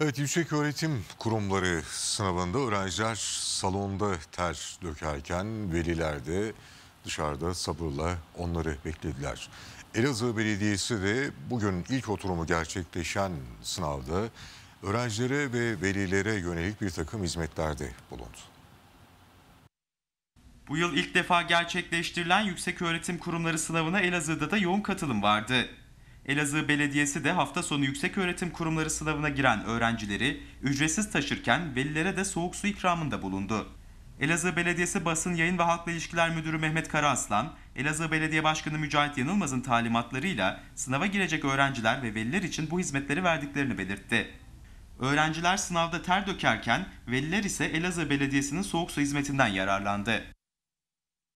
Evet yüksek öğretim kurumları sınavında öğrenciler salonda ter dökerken veliler de dışarıda sabırla onları beklediler. Elazığ Belediyesi de bugün ilk oturumu gerçekleşen sınavda öğrencilere ve velilere yönelik bir takım hizmetlerde bulundu. Bu yıl ilk defa gerçekleştirilen yüksek öğretim kurumları sınavına Elazığ'da da yoğun katılım vardı. Elazığ Belediyesi de hafta sonu yükseköğretim kurumları sınavına giren öğrencileri ücretsiz taşırken velilere de soğuk su ikramında bulundu. Elazığ Belediyesi Basın Yayın ve Halkla İlişkiler Müdürü Mehmet Karaaslan, Elazığ Belediye Başkanı Mücahit Yanılmaz'ın talimatlarıyla sınava girecek öğrenciler ve veliler için bu hizmetleri verdiklerini belirtti. Öğrenciler sınavda ter dökerken veliler ise Elazığ Belediyesi'nin soğuk su hizmetinden yararlandı.